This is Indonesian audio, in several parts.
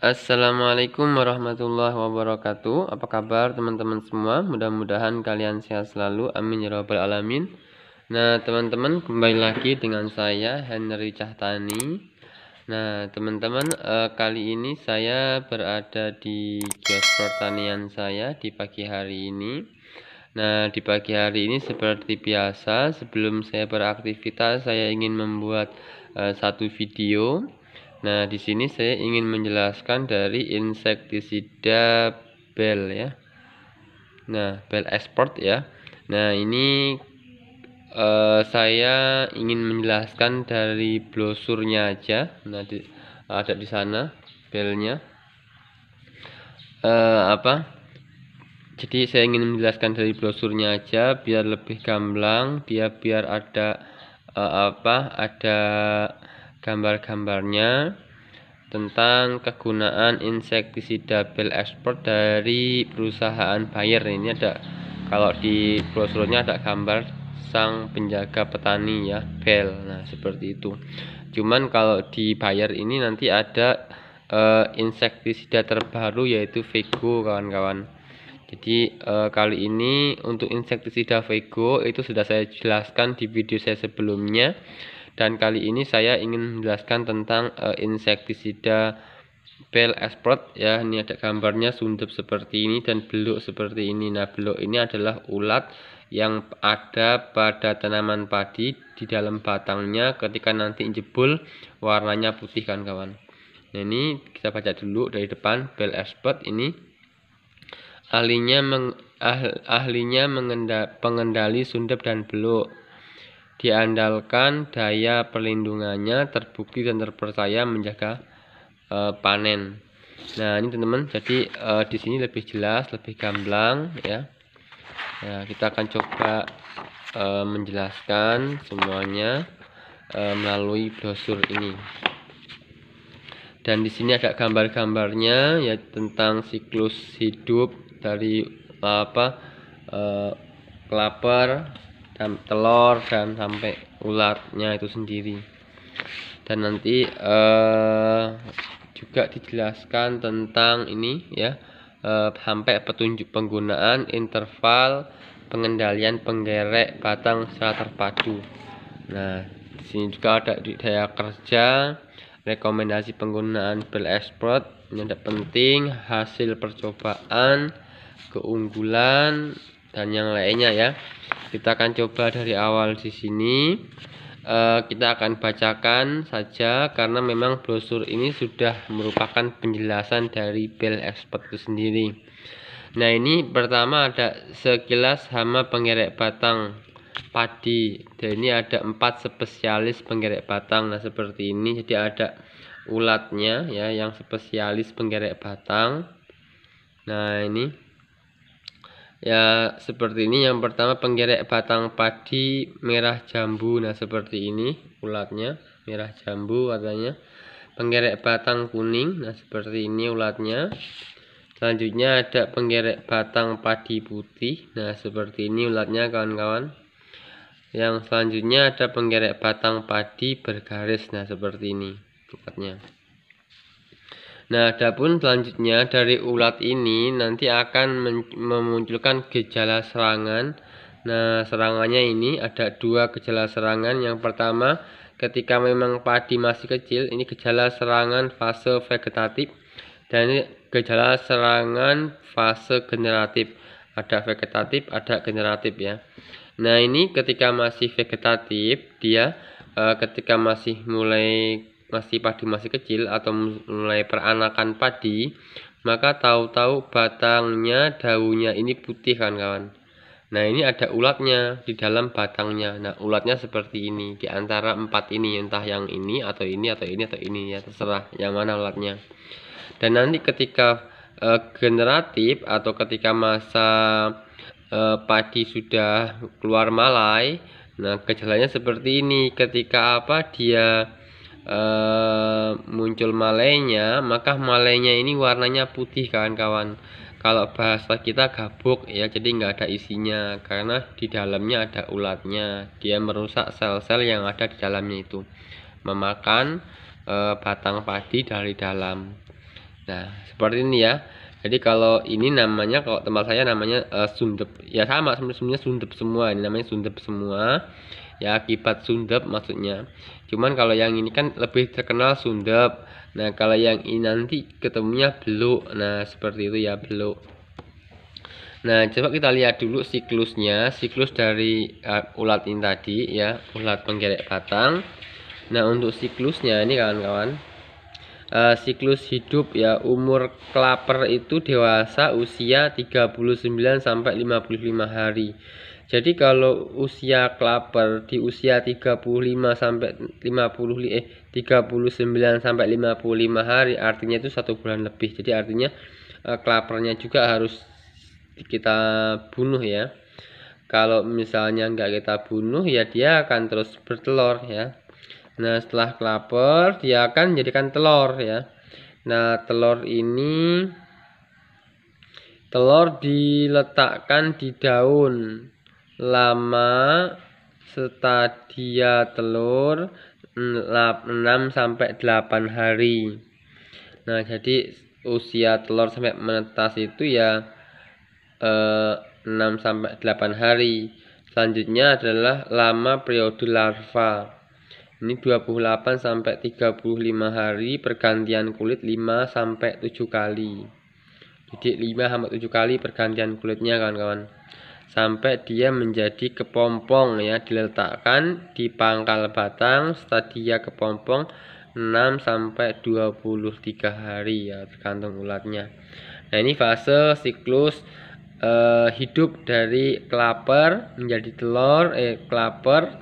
Assalamualaikum warahmatullahi wabarakatuh. Apa kabar teman-teman semua? Mudah-mudahan kalian sehat selalu. Amin ya rabbal alamin. Nah, teman-teman kembali lagi dengan saya Henry Cahtani. Nah, teman-teman eh, kali ini saya berada di kios pertanian saya di pagi hari ini. Nah, di pagi hari ini seperti biasa sebelum saya beraktivitas saya ingin membuat eh, satu video Nah, di sini saya ingin menjelaskan dari insektisida Bell ya. Nah, Bell export ya. Nah, ini uh, saya ingin menjelaskan dari blosurnya aja. Nah, di, ada di sana belnya. Uh, apa? Jadi saya ingin menjelaskan dari blosurnya aja biar lebih gamblang, biar biar ada uh, apa? Ada gambar-gambarnya tentang kegunaan insektisida bel ekspor dari perusahaan Bayer ini ada kalau di brosurnya ada gambar sang penjaga petani ya bel nah seperti itu cuman kalau di Bayer ini nanti ada uh, insektisida terbaru yaitu Vego kawan-kawan jadi uh, kali ini untuk insektisida Vego itu sudah saya jelaskan di video saya sebelumnya dan kali ini saya ingin menjelaskan tentang uh, insektisida bell Export ya ini ada gambarnya sundep seperti ini dan beluk seperti ini nah beluk ini adalah ulat yang ada pada tanaman padi di dalam batangnya ketika nanti jebul warnanya putih kan kawan nah ini kita baca dulu dari depan bell Export ini ahlinya meng, ah, ahlinya mengendali, pengendali sundep dan beluk diandalkan daya perlindungannya terbukti dan terpercaya menjaga e, panen. Nah ini teman-teman, jadi e, di sini lebih jelas, lebih gamblang ya. Nah, kita akan coba e, menjelaskan semuanya e, melalui brosur ini. Dan di sini ada gambar-gambarnya ya tentang siklus hidup dari apa e, kelapar telur dan sampai ularnya itu sendiri dan nanti uh, juga dijelaskan tentang ini ya uh, sampai petunjuk penggunaan interval pengendalian penggerek batang secara terpadu nah di sini juga ada daya kerja rekomendasi penggunaan bel export yang penting hasil percobaan keunggulan dan yang lainnya ya kita akan coba dari awal di sini e, kita akan bacakan saja karena memang brosur ini sudah merupakan penjelasan dari Bell Expert itu sendiri nah ini pertama ada sekilas hama penggerek batang padi dan ini ada empat spesialis penggerek batang nah seperti ini jadi ada ulatnya ya yang spesialis penggerek batang nah ini ya seperti ini yang pertama penggerek batang padi merah jambu nah seperti ini ulatnya merah jambu katanya penggerek batang kuning nah seperti ini ulatnya selanjutnya ada penggerek batang padi putih nah seperti ini ulatnya kawan-kawan yang selanjutnya ada penggerek batang padi bergaris nah seperti ini ulatnya Nah, adapun selanjutnya dari ulat ini nanti akan memunculkan gejala serangan. Nah, serangannya ini ada dua gejala serangan. Yang pertama, ketika memang padi masih kecil, ini gejala serangan fase vegetatif dan ini gejala serangan fase generatif. Ada vegetatif, ada generatif ya. Nah, ini ketika masih vegetatif, dia eh, ketika masih mulai masih padi masih kecil atau mulai peranakan padi, maka tahu-tahu batangnya daunnya ini putih kan kawan. Nah ini ada ulatnya di dalam batangnya. Nah ulatnya seperti ini di antara empat ini entah yang ini atau ini atau ini atau ini ya terserah yang mana ulatnya. Dan nanti ketika e, generatif atau ketika masa e, padi sudah keluar malai, nah gejalanya seperti ini. Ketika apa dia e, muncul malainya maka malainya ini warnanya putih kawan-kawan kalau bahasa kita gabuk ya jadi nggak ada isinya karena di dalamnya ada ulatnya dia merusak sel-sel yang ada di dalamnya itu memakan e, batang padi dari dalam nah seperti ini ya jadi kalau ini namanya kalau tempat saya namanya e, sundep ya sama sebenarnya sundep semua ini namanya sundep semua ya akibat sundep maksudnya cuman kalau yang ini kan lebih terkenal sundep nah kalau yang ini nanti ketemunya beluk nah seperti itu ya beluk nah coba kita lihat dulu siklusnya siklus dari uh, ulat ini tadi ya ulat penggerek batang nah untuk siklusnya ini kawan-kawan uh, siklus hidup ya umur klaper itu dewasa usia 39 sampai 55 hari jadi kalau usia klaper di usia 35 sampai 50 eh 39 sampai 55 hari artinya itu satu bulan lebih. Jadi artinya eh, klapernya juga harus kita bunuh ya. Kalau misalnya nggak kita bunuh ya dia akan terus bertelur ya. Nah, setelah klaper dia akan menjadikan telur ya. Nah, telur ini telur diletakkan di daun lama stadia telur 6 mm, sampai 8 hari. Nah, jadi usia telur sampai menetas itu ya eh, 6 sampai 8 hari. Selanjutnya adalah lama periode larva. Ini 28 sampai 35 hari pergantian kulit 5 sampai 7 kali. Jadi 5 sampai 7 kali pergantian kulitnya kawan-kawan sampai dia menjadi kepompong ya diletakkan di pangkal batang stadia kepompong 6 sampai 23 hari ya tergantung ulatnya. Nah, ini fase siklus eh, hidup dari kelaper menjadi telur eh kelaper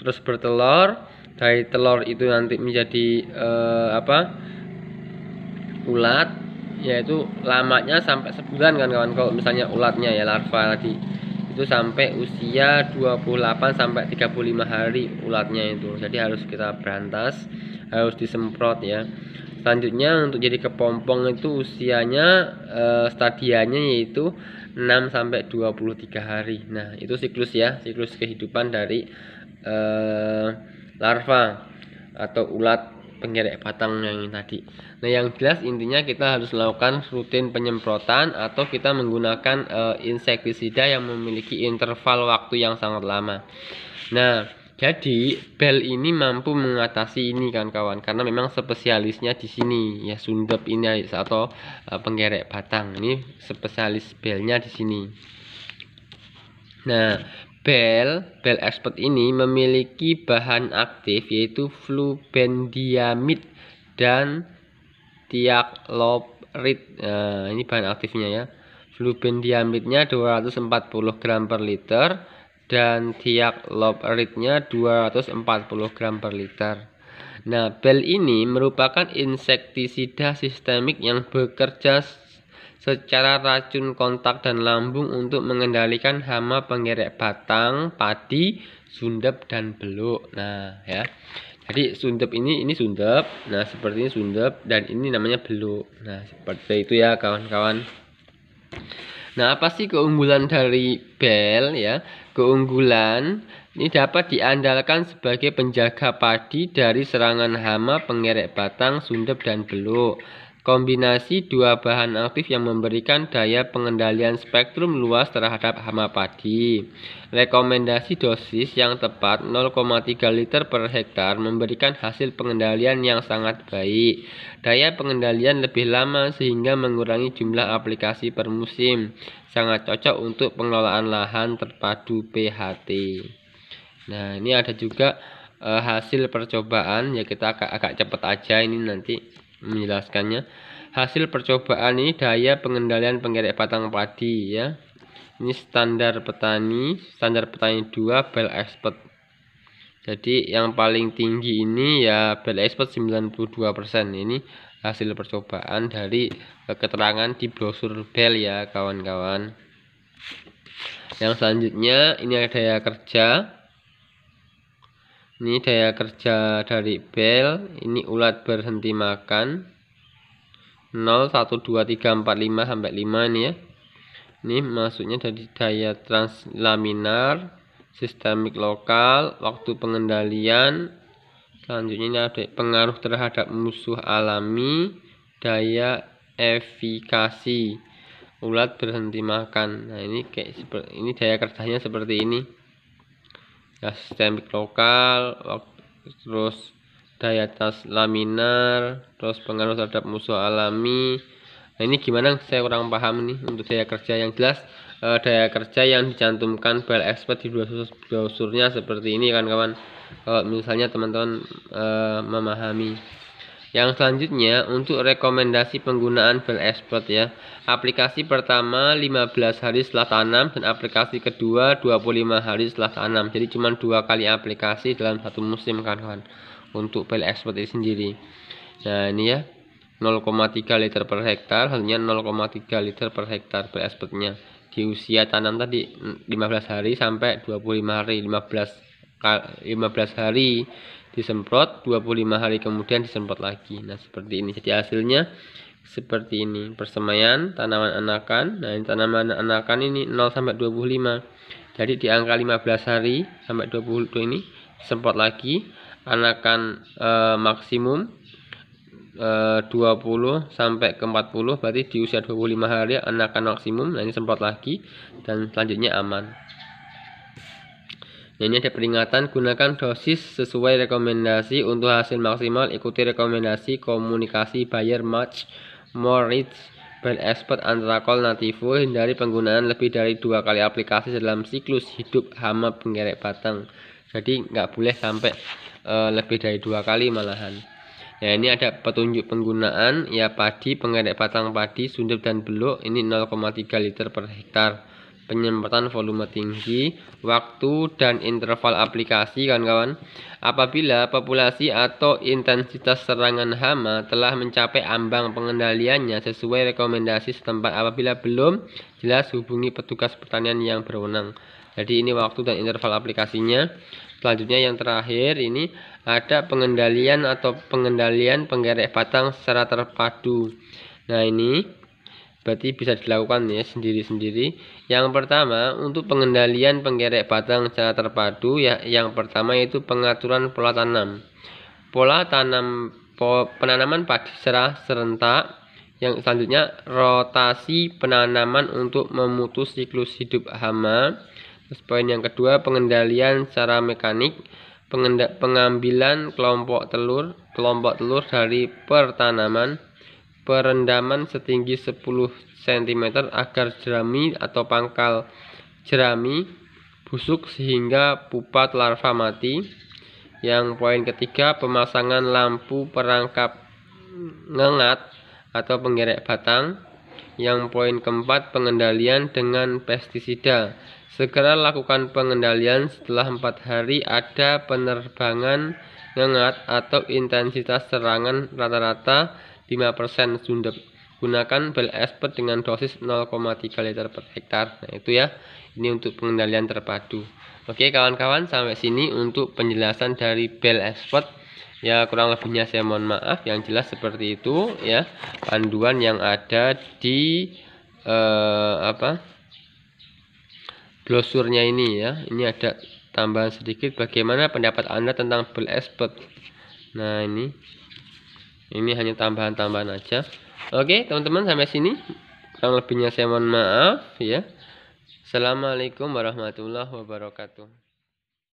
terus bertelur dari telur itu nanti menjadi eh, apa? ulat yaitu lamanya sampai sebulan kan kawan kalau misalnya ulatnya ya larva tadi itu sampai usia 28 sampai 35 hari ulatnya itu jadi harus kita berantas harus disemprot ya selanjutnya untuk jadi kepompong itu usianya eh, stadianya yaitu 6 sampai 23 hari nah itu siklus ya siklus kehidupan dari eh, larva atau ulat pengerek batang yang tadi. Nah, yang jelas intinya kita harus lakukan rutin penyemprotan atau kita menggunakan e, insektisida yang memiliki interval waktu yang sangat lama. Nah, jadi bel ini mampu mengatasi ini kan kawan karena memang spesialisnya di sini ya sundep ini atau e, penggerek batang ini spesialis belnya di sini. Nah, Bel, bel Expert ini memiliki bahan aktif yaitu flubendiamid dan tiaklorit. Nah, ini bahan aktifnya ya. Flubendiamidnya 240 gram per liter dan tiakloritnya 240 gram per liter. Nah, bel ini merupakan insektisida sistemik yang bekerja secara racun kontak dan lambung untuk mengendalikan hama penggerek batang, padi, sundep dan beluk. Nah, ya. Jadi sundep ini ini sundep. Nah, seperti ini sundep dan ini namanya beluk. Nah, seperti itu ya kawan-kawan. Nah, apa sih keunggulan dari bel ya? Keunggulan ini dapat diandalkan sebagai penjaga padi dari serangan hama, pengerek batang, sundep dan beluk. Kombinasi dua bahan aktif yang memberikan daya pengendalian spektrum luas terhadap hama padi. Rekomendasi dosis yang tepat 0,3 liter per hektar memberikan hasil pengendalian yang sangat baik. Daya pengendalian lebih lama sehingga mengurangi jumlah aplikasi per musim. Sangat cocok untuk pengelolaan lahan terpadu PHT. Nah, ini ada juga eh, hasil percobaan ya kita agak, agak cepat aja ini nanti menjelaskannya. Hasil percobaan ini daya pengendalian penggerek batang padi ya. Ini standar petani, standar petani 2 bel expert. Jadi yang paling tinggi ini ya bel expert 92%. Ini hasil percobaan dari eh, keterangan di brosur bel ya kawan-kawan. Yang selanjutnya ini ada daya kerja ini daya kerja dari bel ini ulat berhenti makan 0, 1, 2, 3, 4, 5 sampai 5 nih ya ini maksudnya dari daya translaminar sistemik lokal waktu pengendalian selanjutnya ini ada pengaruh terhadap musuh alami daya efikasi ulat berhenti makan nah ini kayak seperti ini daya kerjanya seperti ini ya sistemik lokal terus daya tas laminar terus pengaruh terhadap musuh alami nah ini gimana saya kurang paham nih untuk daya kerja yang jelas eh, daya kerja yang dicantumkan bel expert di dua browsurnya seperti ini kan kawan kalau misalnya teman-teman eh, memahami yang selanjutnya untuk rekomendasi penggunaan Bel Expert ya. Aplikasi pertama 15 hari setelah tanam dan aplikasi kedua 25 hari setelah tanam. Jadi cuma dua kali aplikasi dalam satu musim kawan-kawan untuk Bel Expert ini sendiri. Nah, ini ya 0,3 liter per hektar, hanya 0,3 liter per hektar Bel Expertnya di usia tanam tadi 15 hari sampai 25 hari 15 15 hari disemprot 25 hari kemudian disemprot lagi nah seperti ini jadi hasilnya seperti ini persemaian tanaman anakan nah ini tanaman anakan ini 0 sampai 25 jadi di angka 15 hari sampai 20 ini semprot lagi anakan e, maksimum e, eh, 20 sampai ke 40 berarti di usia 25 hari anakan maksimum nah ini semprot lagi dan selanjutnya aman ini ada peringatan gunakan dosis sesuai rekomendasi untuk hasil maksimal ikuti rekomendasi komunikasi Bayer Match Moritz Ben Expert Antrakol Nativo hindari penggunaan lebih dari dua kali aplikasi dalam siklus hidup hama penggerek batang jadi nggak boleh sampai uh, lebih dari dua kali malahan ya ini ada petunjuk penggunaan ya padi penggerek batang padi sundep dan beluk ini 0,3 liter per hektar penyemprotan volume tinggi, waktu, dan interval aplikasi kawan-kawan. Apabila populasi atau intensitas serangan hama telah mencapai ambang pengendaliannya sesuai rekomendasi setempat apabila belum jelas hubungi petugas pertanian yang berwenang. Jadi ini waktu dan interval aplikasinya. Selanjutnya yang terakhir ini ada pengendalian atau pengendalian penggerek batang secara terpadu. Nah ini berarti bisa dilakukan ya sendiri-sendiri. Yang pertama untuk pengendalian penggerek batang secara terpadu ya yang pertama yaitu pengaturan pola tanam. Pola tanam po, penanaman padi secara serentak. Yang selanjutnya rotasi penanaman untuk memutus siklus hidup hama. Terus poin yang kedua pengendalian secara mekanik pengambilan kelompok telur kelompok telur dari pertanaman perendaman setinggi 10 cm agar jerami atau pangkal jerami busuk sehingga pupat larva mati. Yang poin ketiga, pemasangan lampu perangkap ngengat atau penggerek batang. Yang poin keempat, pengendalian dengan pestisida. Segera lakukan pengendalian setelah empat hari ada penerbangan ngengat atau intensitas serangan rata-rata 5% Sundep. Gunakan bel expert dengan dosis 0,3 liter per hektar. Nah, itu ya. Ini untuk pengendalian terpadu. Oke, kawan-kawan, sampai sini untuk penjelasan dari bel expert. Ya, kurang lebihnya saya mohon maaf. Yang jelas seperti itu ya. Panduan yang ada di eh, apa? Glosurnya ini ya. Ini ada tambahan sedikit bagaimana pendapat Anda tentang bel expert. Nah, ini ini hanya tambahan-tambahan aja oke teman-teman sampai sini kurang lebihnya saya mohon maaf ya Assalamualaikum warahmatullahi wabarakatuh